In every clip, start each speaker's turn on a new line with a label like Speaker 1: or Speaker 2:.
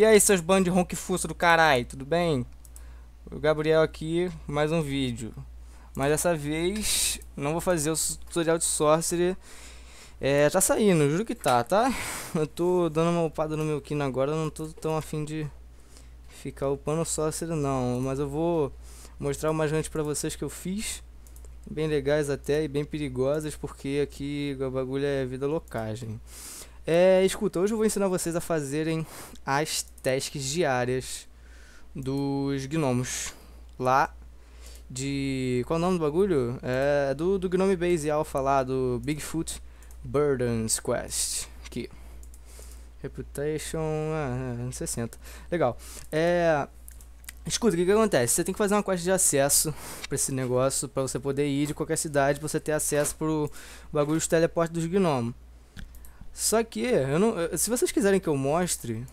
Speaker 1: E aí, seus bandos de ronquifuço do caralho, tudo bem? O Gabriel aqui, mais um vídeo. Mas dessa vez, não vou fazer o tutorial de Sorcery. É, tá saindo, juro que tá, tá? Eu tô dando uma upada no meu Kino agora, não tô tão afim de ficar upando Sorcery não. Mas eu vou mostrar umas runs pra vocês que eu fiz. Bem legais até e bem perigosas, porque aqui o bagulho é vida loucagem. É, escuta, hoje eu vou ensinar vocês a fazerem as tasks diárias dos gnomos lá de... qual é o nome do bagulho? É do, do Gnome Base Alpha lá, do Bigfoot Burdens Quest, aqui. Reputation, ah, 60. É, Legal. É... Escuta, o que, que acontece? Você tem que fazer uma quest de acesso para esse negócio, para você poder ir de qualquer cidade, pra você ter acesso pro bagulho de teleporte dos gnomos. Só que, eu não, eh, se vocês quiserem que eu mostre,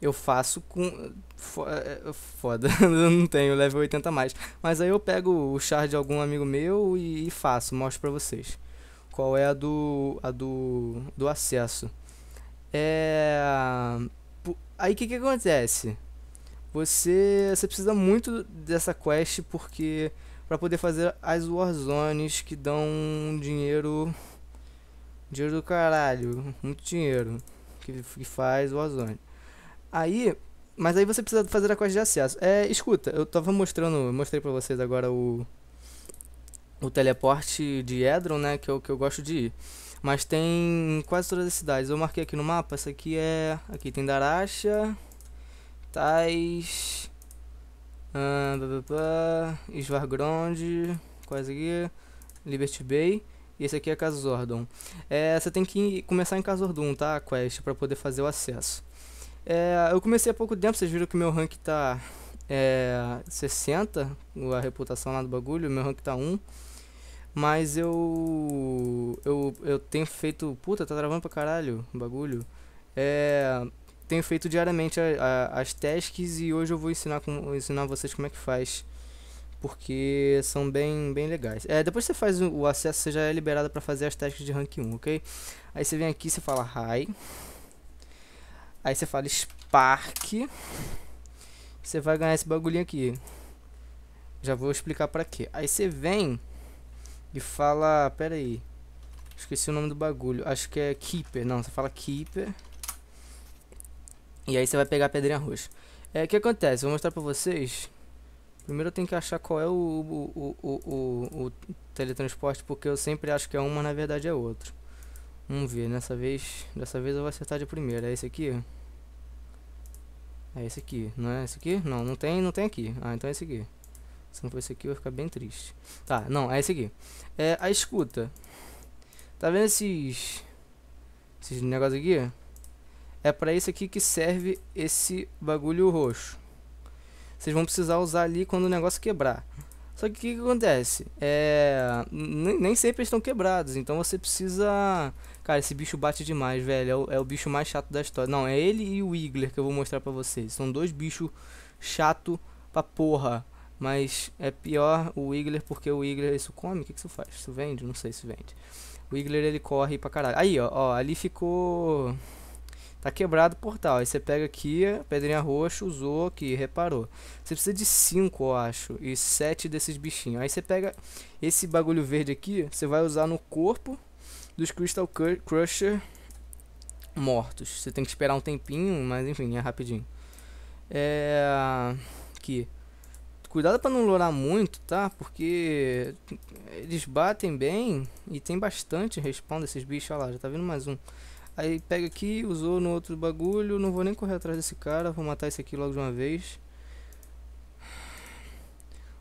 Speaker 1: eu faço com. Eh, eh, foda, eu não tenho level 80 mais. Mas aí eu pego o char de algum amigo meu e, e faço, mostro pra vocês. Qual é a do. a do. do acesso. É. Aí o que, que acontece? Você. Você precisa muito dessa quest porque. para poder fazer as warzones que dão dinheiro Dinheiro do caralho, muito dinheiro. Que, que faz o ozônio. Aí, mas aí você precisa fazer a quest de acesso. É, escuta, eu tava mostrando, mostrei pra vocês agora o o teleporte de Edron, né, que é o que eu gosto de ir. Mas tem quase todas as cidades. Eu marquei aqui no mapa, essa aqui é... Aqui tem Daracha Tais, uh, Svargrond, quase aqui, Liberty Bay. E esse aqui é Casa Zordon. É, você tem que começar em Casa Zordon, tá? A quest, para poder fazer o acesso. É, eu comecei há pouco tempo, vocês viram que meu rank tá é, 60, a reputação lá do bagulho, meu rank tá 1. Mas eu. Eu, eu tenho feito. Puta, tá travando pra caralho o bagulho. É, tenho feito diariamente a, a, as tasks e hoje eu vou ensinar, com, ensinar vocês como é que faz porque são bem, bem legais. É, depois que você faz o acesso, você já é liberado para fazer as testes de rank 1, ok? Aí você vem aqui, você fala hi. Aí você fala Spark. Você vai ganhar esse bagulhinho aqui. Já vou explicar para quê. Aí você vem e fala, pera aí. Esqueci o nome do bagulho. Acho que é Keeper. Não, você fala Keeper. E aí você vai pegar a pedrinha roxa. É, o que acontece? Vou mostrar pra vocês Primeiro eu tenho que achar qual é o, o, o, o, teletransporte, porque eu sempre acho que é uma, na verdade é outro. Vamos ver, nessa vez, dessa vez eu vou acertar de primeira. É esse aqui? É esse aqui, não é esse aqui? Não, não tem, não tem aqui. Ah, então é esse aqui. Se não for esse aqui, eu vou ficar bem triste. Tá, não, é esse aqui. É a escuta. Tá vendo esses... Esses negócios aqui? É pra isso aqui que serve esse bagulho roxo vocês vão precisar usar ali quando o negócio quebrar. Só que o que, que, acontece? É, nem sempre estão quebrados, então você precisa... Cara, esse bicho bate demais, velho. É o, é o bicho mais chato da história. Não, é ele e o Wiggler que eu vou mostrar pra vocês. São dois bichos chato pra porra. Mas é pior o Wiggler porque o Wiggler... Isso come? O que, que isso faz? Isso vende? Não sei se vende. O Wiggler, ele corre pra caralho. Aí, ó, ó ali ficou... Tá quebrado o portal. Aí você pega aqui, pedrinha roxa, usou aqui, reparou. Você precisa de 5, eu acho, e 7 desses bichinhos. Aí você pega esse bagulho verde aqui, você vai usar no corpo dos Crystal Crusher mortos. Você tem que esperar um tempinho, mas enfim, é rapidinho. É... Aqui. Cuidado para não lourar muito, tá? Porque eles batem bem e tem bastante respawn desses bichos. Olha lá, já tá vindo mais um. Aí pega aqui, usou no outro bagulho. Não vou nem correr atrás desse cara. Vou matar esse aqui logo de uma vez.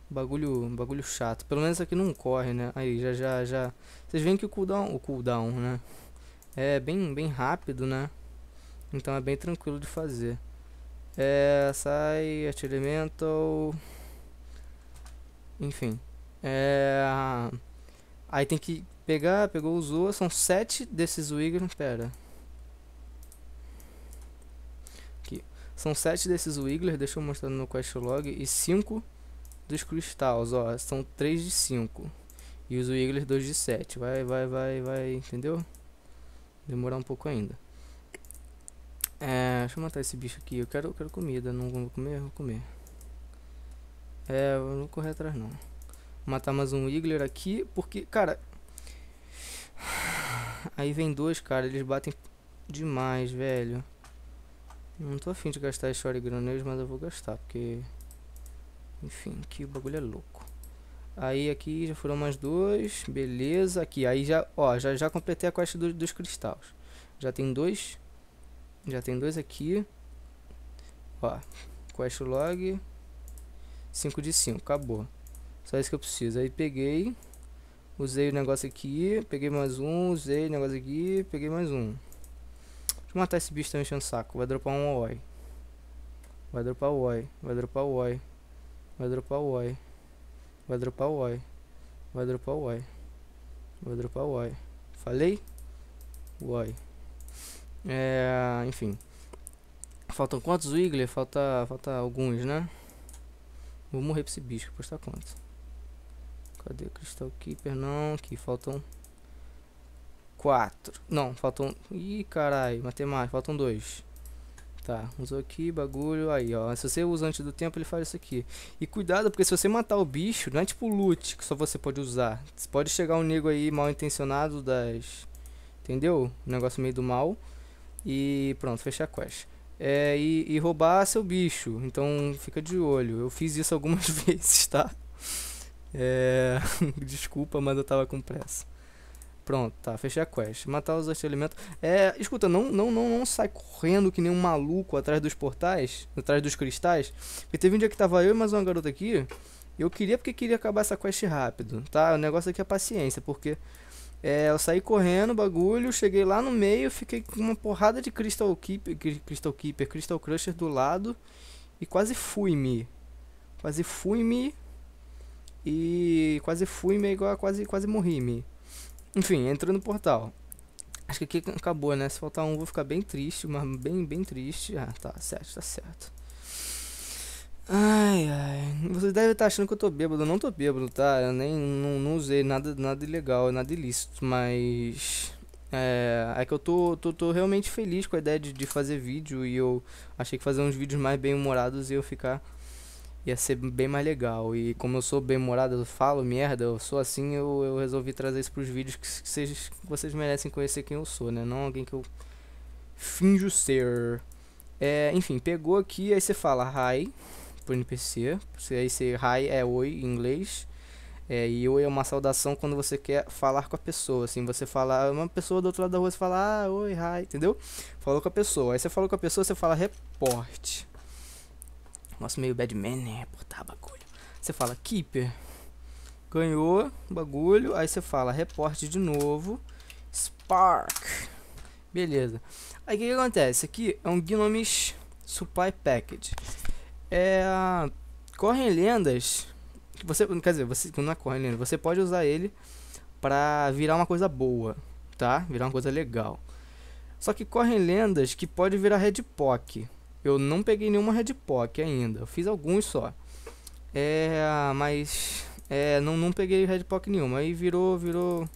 Speaker 1: Bagulho, bagulho chato. Pelo menos aqui não corre, né? Aí já já já. Vocês veem que o cooldown, o cooldown, né? É bem bem rápido, né? Então é bem tranquilo de fazer. É, sai, elemental. Enfim. É, aí tem que pegar, pegou, usou. São sete desses Wiggins. Pera. São 7 desses Wiggler, deixa eu mostrar no quest log, e 5 dos cristais ó, são 3 de 5. E os Wiggler 2 de 7. Vai, vai, vai, vai, entendeu? Demorar um pouco ainda. É, deixa eu matar esse bicho aqui. Eu quero, eu quero comida, não vou comer, vou comer. É, eu não correr atrás não. Vou matar mais um Wiggler aqui, porque, cara... Aí vem dois, cara, eles batem demais, velho. Não tô afim de gastar Story Granules, mas eu vou gastar, porque... Enfim, que o bagulho é louco. Aí aqui já foram mais dois, beleza. Aqui, aí já, ó, já, já completei a quest do, dos cristais. Já tem dois, já tem dois aqui. Ó, quest log, 5 de 5, acabou. Só isso que eu preciso. Aí peguei, usei o negócio aqui, peguei mais um, usei o negócio aqui, peguei mais um. Vou matar esse bicho tá me enchendo o saco. Vai dropar um Oi. Vai dropar o Oi. Vai dropar o Oi. Vai dropar o Oi. Vai dropar o Oi. Vai dropar o Oi. Vai dropar o Oi. Falei? Oi. É, enfim. Faltam quantos Wiggler? Falta, falta alguns, né? Vou morrer pra esse bicho, postar quanto? Cadê o Crystal Keeper? Não, aqui faltam quatro. Não, faltam. Ih, caralho, matemática, faltam dois. Tá, usou aqui, bagulho, aí, ó. Se você usa antes do tempo, ele faz isso aqui. E cuidado, porque se você matar o bicho, não é tipo loot que só você pode usar. Você pode chegar um nego aí mal intencionado das... Entendeu? Um negócio meio do mal. E pronto, fechar a quest. É, e, e roubar seu bicho. Então fica de olho. Eu fiz isso algumas vezes, tá? É... Desculpa, mas eu tava com pressa. Pronto, tá, fechei a quest. Matar os elementos. É, escuta, não, não, não, não sai correndo que nem um maluco atrás dos portais, atrás dos cristais. Porque teve um dia que tava eu e mais uma garota aqui. Eu queria porque queria acabar essa quest rápido, tá? O negócio aqui é paciência, porque é, eu saí correndo, bagulho, cheguei lá no meio, fiquei com uma porrada de Crystal Keeper, Crystal Keeper, Crystal Crusher do lado e quase fui-me. Quase fui-me e quase fui-me igual a quase quase morri-me. Enfim, entrou no portal. Acho que aqui acabou, né? Se faltar um, vou ficar bem triste, mas bem, bem triste. Ah, tá certo, tá certo. Ai, ai. Você deve estar tá achando que eu tô bêbado. Eu não tô bêbado, tá? Eu nem não, não usei nada, nada ilegal, nada ilícito, mas. É, é que eu tô, tô, tô realmente feliz com a ideia de, de fazer vídeo e eu achei que fazer uns vídeos mais bem humorados e eu ficar ia ser bem mais legal. E como eu sou bem humorado, eu falo merda, eu sou assim, eu, eu resolvi trazer isso pros vídeos que, que, vocês, que vocês merecem conhecer quem eu sou, né? Não alguém que eu finjo ser. É, enfim, pegou aqui, aí você fala hi pro NPC. Aí você hi é oi em inglês. É, e oi é uma saudação quando você quer falar com a pessoa. Assim, você fala, uma pessoa do outro lado da rua, você fala, ah, oi, hi, entendeu? Falou com a pessoa. Aí você falou com a pessoa, você fala report nosso meio badman né? Portar tá, bagulho. Você fala Keeper. Ganhou bagulho. Aí você fala reporte de novo. Spark. Beleza. Aí o que, que, acontece? Aqui é um gnome's Supply Package. É, correm lendas. Você, quer dizer, você não é correm lendas. Você pode usar ele pra virar uma coisa boa, tá? Virar uma coisa legal. Só que correm lendas que pode virar Red Pock. Eu não peguei nenhuma Red Pock ainda. Eu fiz alguns só. É, mas é, não, não peguei Red Pock nenhuma. Aí virou, virou.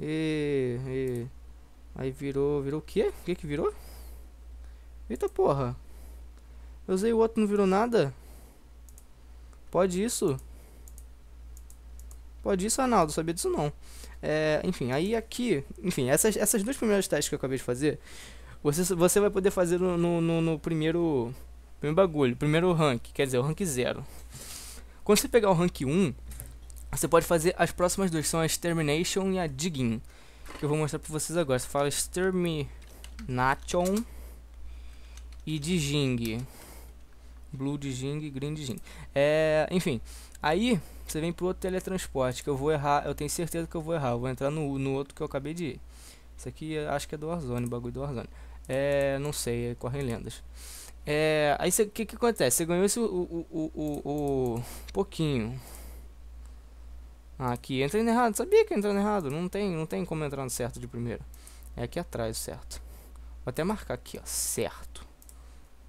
Speaker 1: E, e, aí virou, virou o quê? O que que virou? Eita porra. Eu usei o outro, não virou nada? Pode isso? Pode isso, Arnaldo, sabia disso não. É, enfim, aí aqui, enfim, essas, essas duas primeiras testes que eu acabei de fazer você, você vai poder fazer no, no, no primeiro, primeiro bagulho, primeiro rank, quer dizer, o rank 0. Quando você pegar o rank 1, um, você pode fazer as próximas duas, são a Extermination e a Digging. Que eu vou mostrar pra vocês agora. Você fala Extermination e Digging. Blue Digging, Green Digging. É, enfim, aí você vem pro outro teletransporte, que eu vou errar, eu tenho certeza que eu vou errar. Eu vou entrar no, no outro que eu acabei de ir. Isso aqui acho que é do Warzone, bagulho do Warzone. É, não sei, é, correm lendas. É, aí o que, que acontece? Você ganhou esse, o, o, o, o, pouquinho. Ah, aqui, entra no errado. Sabia que entra no errado. Não tem, não tem como entrar no certo de primeira. É aqui atrás, certo. Vou até marcar aqui, ó. Certo.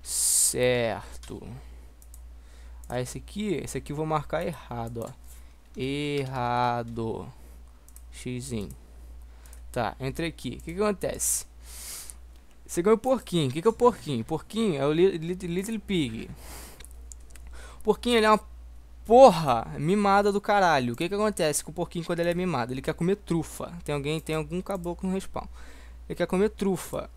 Speaker 1: Certo. Aí ah, esse aqui, esse aqui eu vou marcar errado, ó. Errado. Xzinho. Tá, entrei aqui. O que, que acontece? Você o porquinho. O que, que é o porquinho? Porquinho é o Little Pig. O porquinho ele é uma porra mimada do caralho. O que, que acontece com o porquinho quando ele é mimado? Ele quer comer trufa. Tem alguém, tem algum caboclo no respawn. Ele quer comer trufa.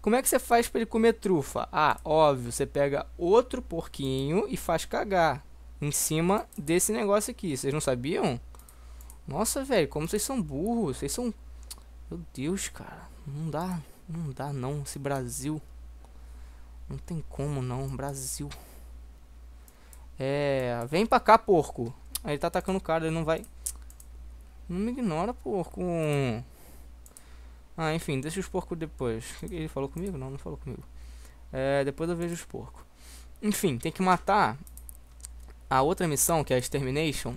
Speaker 1: Como é que você faz para ele comer trufa? Ah, óbvio, você pega outro porquinho e faz cagar em cima desse negócio aqui. Vocês não sabiam? Nossa, velho, como vocês são burros. Vocês são. Meu Deus, cara. Não dá. Não dá não, esse Brasil. Não tem como não, Brasil. É, vem pra cá, porco. Aí ele tá atacando o cara, ele não vai... Não me ignora, porco. Ah, enfim, deixa os porcos depois. Ele falou comigo? Não, não falou comigo. É, depois eu vejo os porcos. Enfim, tem que matar... A outra missão, que é a Extermination,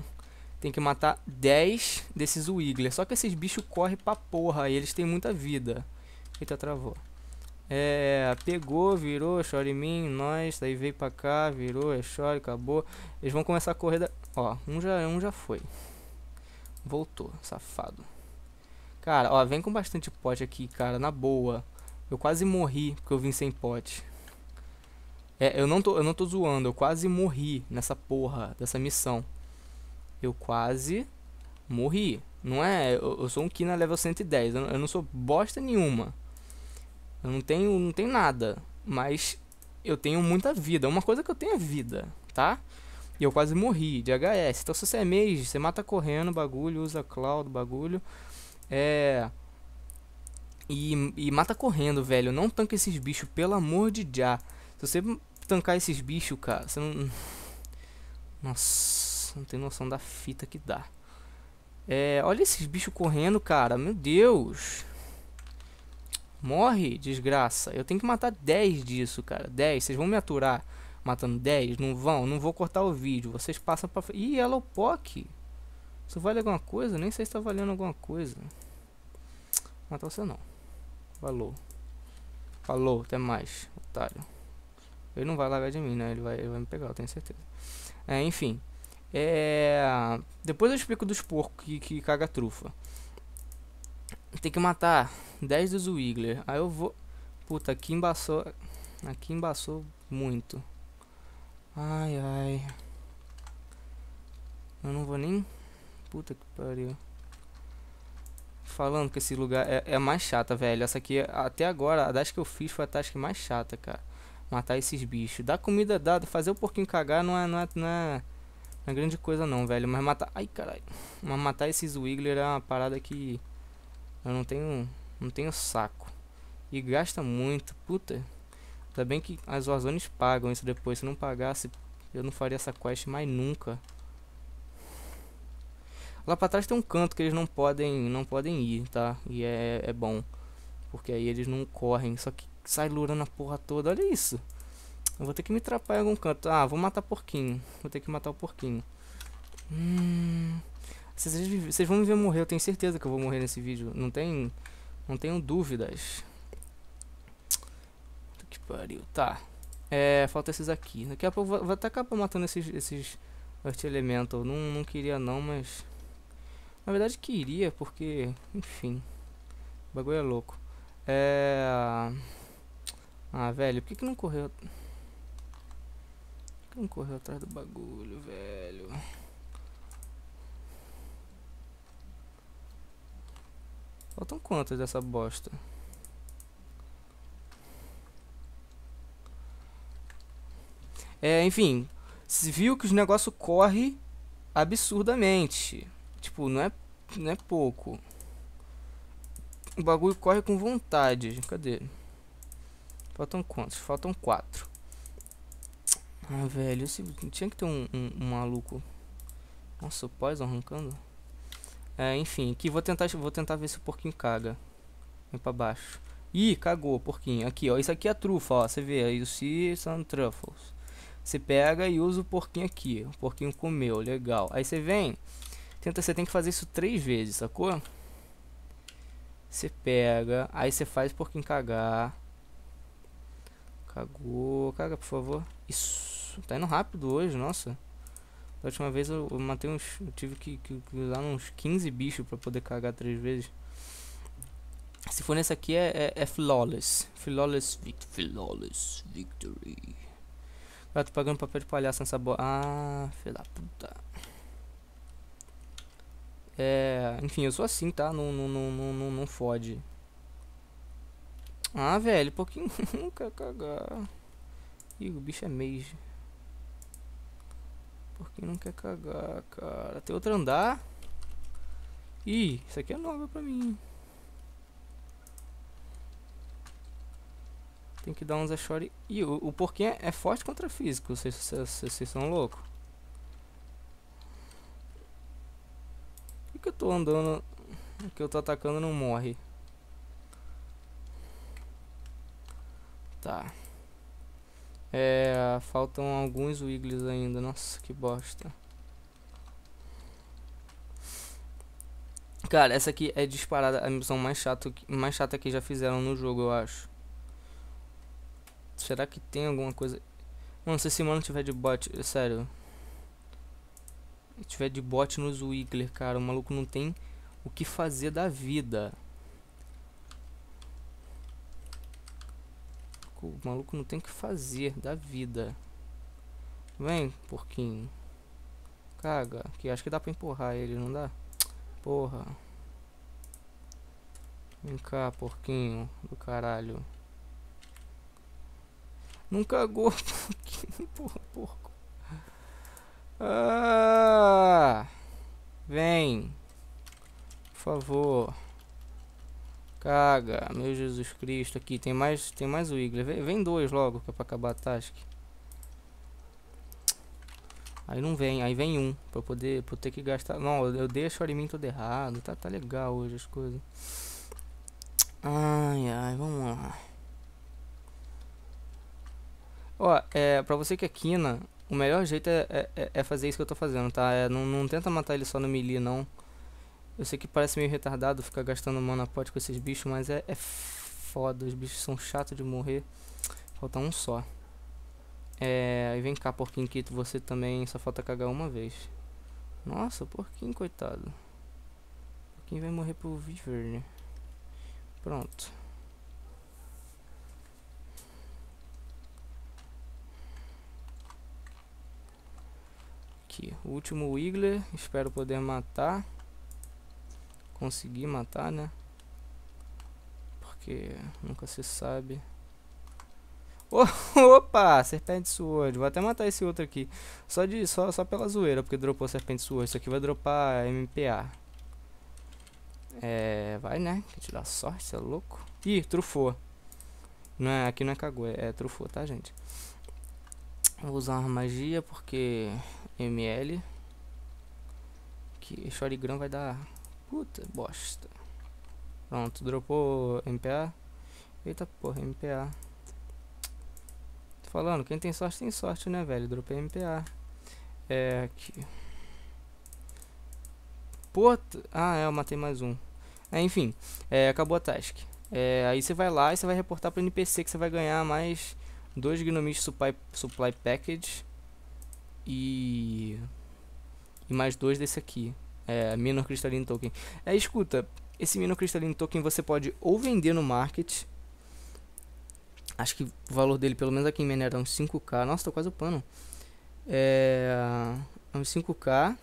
Speaker 1: tem que matar 10 desses Wiggler. Só que esses bichos correm pra porra e eles têm muita vida. Eita, travou. É, pegou, virou, chora em mim, nós, daí veio pra cá, virou, é chore, acabou. Eles vão começar a correr da... Ó, um já, um já foi. Voltou, safado. Cara, ó, vem com bastante pote aqui, cara, na boa. Eu quase morri porque eu vim sem pote. É, eu não tô, eu não tô zoando, eu quase morri nessa porra, dessa missão. Eu quase morri. Não é, eu, eu sou um Kina level 110, eu, eu não sou bosta nenhuma. Eu não tenho, não tenho nada, mas eu tenho muita vida. É uma coisa que eu tenho é vida, tá? E eu quase morri de HS. Então se você é mage, você mata correndo bagulho, usa cloud, bagulho. É. E, e mata correndo, velho. Não tanca esses bichos, pelo amor de já. Se você tancar esses bichos, cara, você não. Nossa, não tem noção da fita que dá. É, olha esses bichos correndo, cara. Meu Deus. Morre, desgraça. Eu tenho que matar 10 disso, cara. 10. Vocês vão me aturar matando 10? Não vão? Não vou cortar o vídeo. Vocês passam pra... Ih, ela é o POC. Isso vale alguma coisa? Nem sei se tá valendo alguma coisa. Matar você não. Falou. Falou, até mais, otário. Ele não vai largar de mim, né? Ele vai, ele vai me pegar, eu tenho certeza. É, enfim. É... Depois eu explico dos porcos que, que caga trufa. Tem que matar 10 do Zwiggler. Aí eu vou... Puta, aqui embaçou... Aqui embaçou muito. Ai, ai. Eu não vou nem... Puta que pariu. Falando que esse lugar é, é mais chata, velho. Essa aqui, até agora, a das que eu fiz foi a task mais chata, cara. Matar esses bichos. Dar comida dada, fazer o porquinho cagar não é... Não é, não é não é grande coisa não, velho. Mas matar... Ai, caralho. Mas matar esses Wiggler é uma parada que... Eu não tenho, não tenho saco. E gasta muito, puta. Ainda bem que as Warzones pagam isso depois. Se não pagasse, eu não faria essa quest mais nunca. Lá pra trás tem um canto que eles não podem, não podem ir, tá? E é, é bom. Porque aí eles não correm. Só que sai lurando a porra toda. Olha isso. Eu vou ter que me trapar em algum canto. Ah, vou matar porquinho. Vou ter que matar o porquinho. Hum... Vocês, vão me ver morrer, eu tenho certeza que eu vou morrer nesse vídeo. Não tem. Não tenho dúvidas. Que pariu. Tá. É, falta esses aqui. Daqui a pouco vou, vou até acabar matando esses, esses Earth Elemental. Não, não queria não, mas... Na verdade queria, porque... Enfim. O bagulho é louco. É... Ah, velho, por que, que não correu... Por que não correu atrás do bagulho, velho? Faltam quantas dessa bosta? É, enfim, viu que os negócio corre absurdamente. Tipo, não é, não é pouco. O bagulho corre com vontade. Cadê? Faltam quantos? Faltam quatro. Ah, velho, tinha que ter um, um, um maluco. Nossa, o pós arrancando. É, enfim, aqui vou tentar, vou tentar ver se o porquinho caga. Vem pra baixo. Ih, cagou, porquinho. Aqui, ó. Isso aqui é trufa, ó. Você vê, aí o são truffles. Você pega e usa o porquinho aqui. O porquinho comeu, legal. Aí você vem, tenta, você tem que fazer isso três vezes, sacou? Você pega, aí você faz o porquinho cagar. Cagou, caga, por favor. Isso, tá indo rápido hoje, nossa. Da última vez eu, eu matei uns. Eu tive que, que, que, usar uns 15 bichos pra poder cagar três vezes. Se for nesse aqui é, é, é flawless. Flawless, vict flawless victory. Cara, tô pagando papel de palhaço nessa bola. Ah, filha da puta. É. Enfim, eu sou assim, tá? Não, não, não, não, não, não fode. Ah, velho, por que Nunca cagar. Ih, o bicho é mage. Porque não quer cagar, cara. Tem outro andar. Ih, isso aqui é novo pra mim. Tem que dar uns achore. Ih, o, o porquinho é forte contra físico. Vocês, vocês, são loucos. Por que, que eu tô andando. Que eu tô atacando não morre. Tá. É, faltam alguns Wiggles ainda. Nossa, que bosta. Cara, essa aqui é disparada a missão mais chata, mais chata que já fizeram no jogo, eu acho. Será que tem alguma coisa... Mano, se esse mano tiver de bot, sério. Se tiver de bot nos Wiggler, cara, o maluco não tem o que fazer da vida. maluco. O maluco não tem o que fazer da vida. Vem, porquinho. Caga. Que acho que dá pra empurrar ele, não dá? Porra. Vem cá, porquinho do caralho. Não cagou, porquinho, porra, porco. Ah, vem. Por favor. Caga, meu Jesus Cristo. Aqui, tem mais, tem mais Wiggler. Vem, vem dois logo, que é pra acabar a task. Aí não vem, aí vem um, pra eu poder, pra eu ter que gastar... Não, eu deixo o alimento todo errado, tá, tá legal hoje as coisas. Ai, ai, vamos lá. Ó, é, pra você que é quina, o melhor jeito é, é, é fazer isso que eu tô fazendo, tá? É, não, não tenta matar ele só no melee, não. Eu sei que parece meio retardado ficar gastando mana pote com esses bichos, mas é, é foda. Os bichos são chatos de morrer. Falta um só. É, aí vem cá, porquinho Quito, você também só falta cagar uma vez. Nossa, porquinho, coitado. Porquinho vai morrer pro Viver, né? Pronto. Aqui, o último Wiggler, espero poder matar conseguir matar, né? Porque nunca se sabe. Oh, opa, serpente sword. Vou até matar esse outro aqui. Só de só só pela zoeira, porque dropou serpente sword. Isso aqui vai dropar MPA. É, vai, né? Que te dá sorte, você é louco? Ih, trufou. Não é, aqui não é cagou, é, é trufou, tá, gente? Vou usar uma magia porque ML que Shorigram vai dar Puta bosta. Pronto, dropou MPA. Eita porra, MPA. Tô falando, quem tem sorte tem sorte, né, velho? Dropei MPA. É aqui. Puta. Ah, é, eu matei mais um. É, enfim, é, acabou a task. É, aí você vai lá e você vai reportar pro NPC que você vai ganhar mais dois Gnomish Supply, supply Package e, e mais dois desse aqui é, Minor Cristalino Token. É, escuta, esse Minor cristalino Token você pode ou vender no market. Acho que o valor dele, pelo menos aqui em Minério, é uns 5k. Nossa, tô quase upando. É, é uns 5k.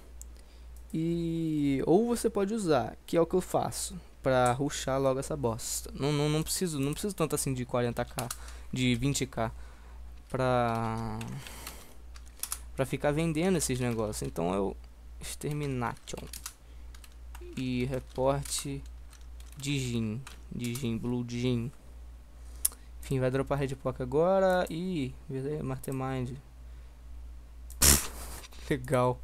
Speaker 1: E ou você pode usar, que é o que eu faço, pra ruxar logo essa bosta. Não, não, não preciso, não preciso tanto assim de 40k, de 20k pra para ficar vendendo esses negócios. Então eu Extermination e reporte de Jin, de Jin, Blue Jin. Enfim, vai dropar Red Pock agora e Mastermind. Legal.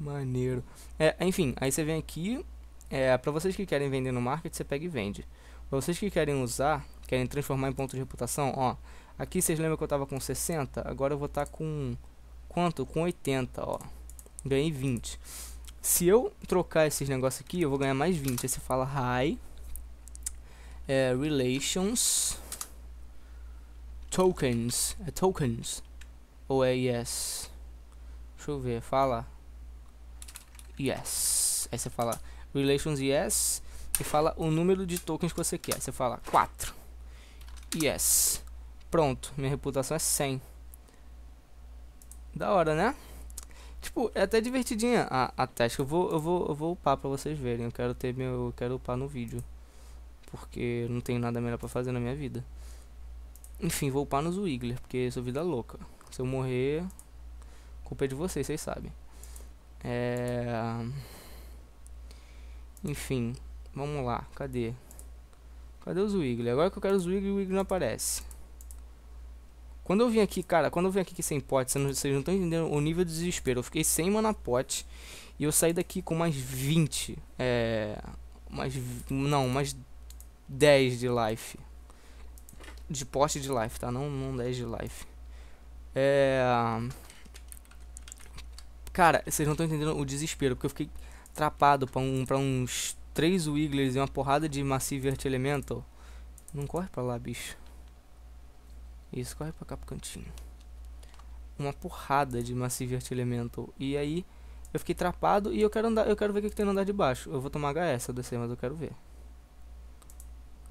Speaker 1: Maneiro. É, enfim, aí você vem aqui, é, para vocês que querem vender no market, você pega e vende. Pra vocês que querem usar, querem transformar em ponto de reputação, ó. Aqui vocês lembram que eu tava com 60, agora eu vou estar tá com quanto? Com 80, ó ganhei 20. Se eu trocar esses negócios aqui, eu vou ganhar mais 20. Aí você fala hi é, relations tokens. É tokens. Ou é yes? Deixa eu ver, fala yes. Aí você fala relations yes e fala o número de tokens que você quer. Aí você fala 4. Yes. Pronto, minha reputação é 100. Da hora, né? Tipo, é até divertidinha a, a testa. Eu vou, eu vou, eu vou upar pra vocês verem. Eu quero ter meu. Eu quero upar no vídeo. Porque não tenho nada melhor pra fazer na minha vida. Enfim, vou upar no Wiggler, porque sou vida louca. Se eu morrer, culpa é de vocês, vocês sabem. É... Enfim, vamos lá, cadê? Cadê o Wiggler? Agora que eu quero o Wiggler, o Wiggler não aparece. Quando eu vim aqui, cara, quando eu vim aqui sem pote, vocês não, vocês não estão entendendo o nível de desespero. Eu fiquei sem manapote e eu saí daqui com mais 20. É. Mais. Não, mais 10 de life. De pote de life, tá? Não, não 10 de life. É. Cara, vocês não estão entendendo o desespero, porque eu fiquei trapado pra, um, pra uns 3 Wigglers e uma porrada de Massive Earth Elemental. Não corre pra lá, bicho. Isso corre pra cá pro cantinho. Uma porrada de Massive Artilhamento. E aí, eu fiquei trapado e eu quero andar, eu quero ver o que, que tem no andar de baixo. Eu vou tomar HS, eu descer, mas eu quero ver.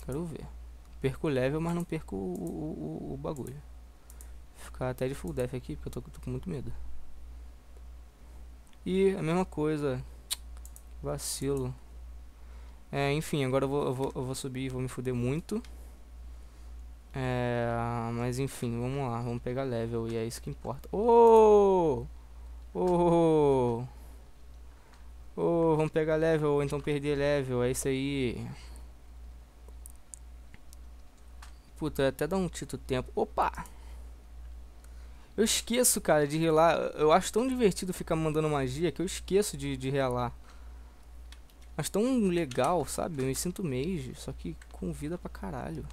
Speaker 1: Quero ver. Perco o level, mas não perco o, o, o, o bagulho. Vou ficar até de full death aqui, porque eu tô, tô com muito medo. E a mesma coisa. Vacilo. É, enfim, agora eu vou, eu vou, eu vou subir e vou me fuder muito. É, mas enfim, vamos lá, vamos pegar level e é isso que importa. Oh! Oh! Oh, vamos pegar level ou então perder level, é isso aí. Puta, até dá um tito tempo. Opa! Eu esqueço, cara, de relar. Eu acho tão divertido ficar mandando magia que eu esqueço de, de relar. Mas tão legal, sabe? Eu me sinto mage, só que com vida pra caralho.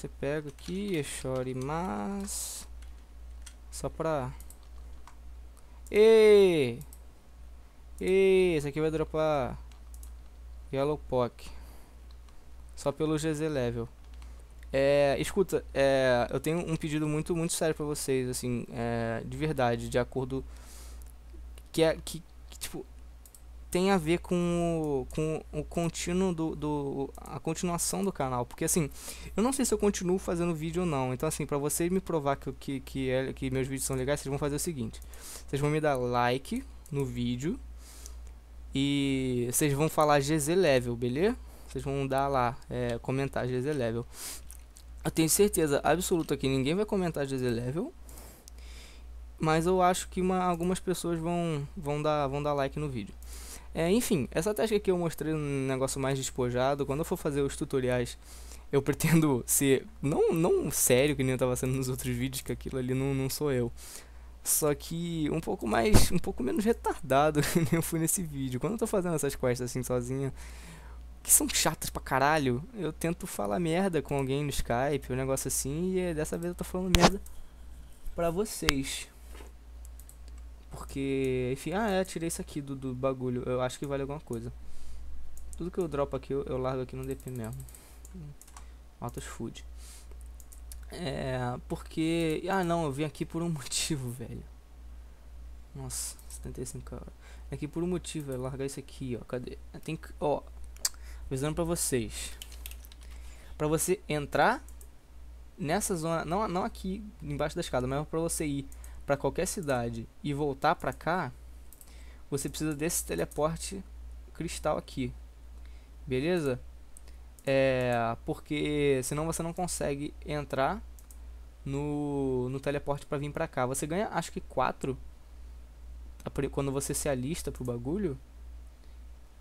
Speaker 1: Você pega aqui, chore mas... Só pra... E e Esse aqui vai dropar... Yellow Pock. Só pelo GZ level. É, escuta, é, eu tenho um pedido muito, muito sério pra vocês, assim, é, de verdade, de acordo... Que é, que, que tipo, tem a ver com o, com o contínuo do, do, a continuação do canal porque assim eu não sei se eu continuo fazendo vídeo ou não então assim para vocês me provar que que que, é, que meus vídeos são legais vocês vão fazer o seguinte vocês vão me dar like no vídeo e vocês vão falar GZ level beleza vocês vão dar lá é, comentar GZ level eu tenho certeza absoluta que ninguém vai comentar GZ level mas eu acho que uma, algumas pessoas vão vão dar vão dar like no vídeo é, enfim, essa técnica que eu mostrei um negócio mais despojado, quando eu for fazer os tutoriais, eu pretendo ser não, não sério, que nem eu tava sendo nos outros vídeos, que aquilo ali não, não sou eu. Só que um pouco mais, um pouco menos retardado que nem eu fui nesse vídeo. Quando eu tô fazendo essas quests assim sozinha, que são chatas pra caralho, eu tento falar merda com alguém no Skype, um negócio assim, e é, dessa vez eu tô falando merda pra vocês. Porque, enfim, ah, é, tirei isso aqui do, do bagulho. Eu acho que vale alguma coisa. Tudo que eu dropo aqui, eu, eu largo aqui no DP mesmo. Hum, Autos Food. É, porque... Ah, não, eu vim aqui por um motivo, velho. Nossa, 75 horas. Aqui por um motivo, é largar isso aqui, ó. Cadê? Tem que... Ó, avisando pra vocês. Pra você entrar nessa zona... Não, não aqui embaixo da escada, mas pra você ir para qualquer cidade e voltar para cá, você precisa desse teleporte cristal aqui. Beleza? É, porque senão você não consegue entrar no, no teleporte para vir para cá. Você ganha acho que 4 quando você se alista pro bagulho.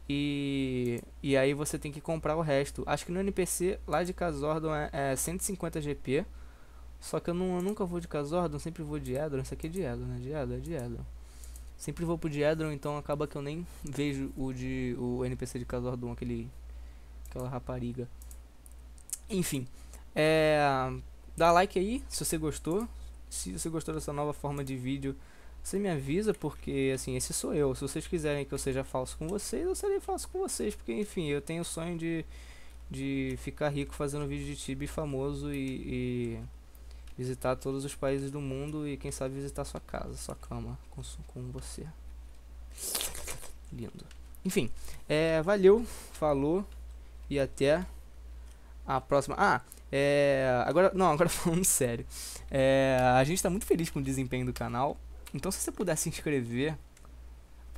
Speaker 1: E, e aí você tem que comprar o resto. Acho que no NPC lá de Casordon é, é 150 GP. Só que eu, não, eu nunca vou de Casordon, sempre vou de Edron. Isso aqui é de Edron, né? De Edron, é de Edron. Sempre vou pro de Edron, então acaba que eu nem vejo o de o NPC de Casordon, aquele aquela rapariga. Enfim, é, dá like aí se você gostou. Se você gostou dessa nova forma de vídeo, você me avisa, porque assim, esse sou eu. Se vocês quiserem que eu seja falso com vocês, eu serei falso com vocês, porque enfim, eu tenho o sonho de, de ficar rico fazendo vídeo de Tibi famoso e, e visitar todos os países do mundo e quem sabe visitar sua casa, sua cama com, com você. Lindo. Enfim, é, valeu, falou e até a próxima. Ah, é, agora não, agora falando sério, é, a gente está muito feliz com o desempenho do canal. Então se você puder se inscrever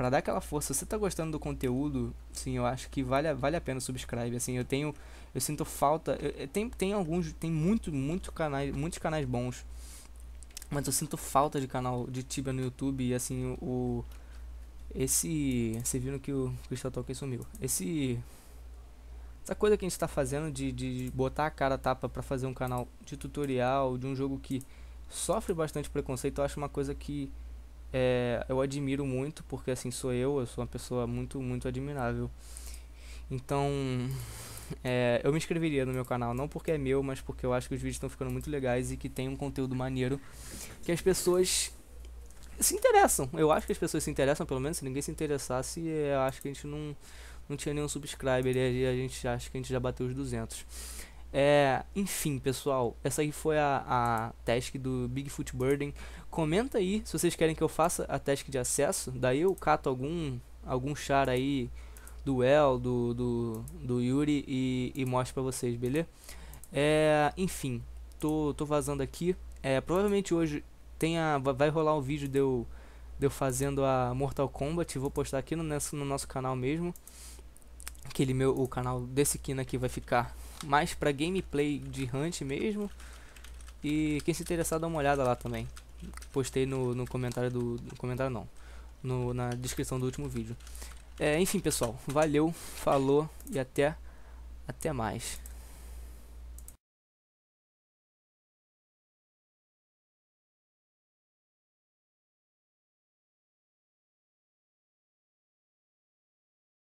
Speaker 1: para dar aquela força. Se você tá gostando do conteúdo, sim, eu acho que vale, vale a pena subscribe, assim, eu tenho eu sinto falta, eu, eu, tem, tem alguns, tem muito, muito canais, muitos canais bons. Mas eu sinto falta de canal de Tibia no YouTube e assim, o esse, vocês viram que o Crystal Tolkien sumiu. Esse essa coisa que a gente tá fazendo de, de botar a cara a tapa para fazer um canal de tutorial de um jogo que sofre bastante preconceito, eu acho uma coisa que é, eu admiro muito, porque assim sou eu, eu sou uma pessoa muito, muito admirável. Então, é, eu me inscreveria no meu canal, não porque é meu, mas porque eu acho que os vídeos estão ficando muito legais e que tem um conteúdo maneiro que as pessoas se interessam. Eu acho que as pessoas se interessam, pelo menos se ninguém se interessasse, eu acho que a gente não, não tinha nenhum subscriber e a gente acho que a gente já bateu os 200. É, enfim, pessoal, essa aí foi a, a task do Bigfoot Burden. Comenta aí se vocês querem que eu faça a task de acesso. Daí eu cato algum, algum char aí do El, do, do, do Yuri e, e mostro pra vocês, beleza? É, enfim, tô, tô vazando aqui. É, provavelmente hoje tenha vai rolar um vídeo de eu, de eu fazendo a Mortal Kombat. Vou postar aqui no, nesse, no nosso canal mesmo. Aquele meu, o canal desse Kina aqui vai ficar mais pra gameplay de Hunt mesmo. E quem se interessar dá uma olhada lá também postei no, no comentário do, no comentário não, no, na descrição do último vídeo. É, enfim, pessoal, valeu, falou e até até mais.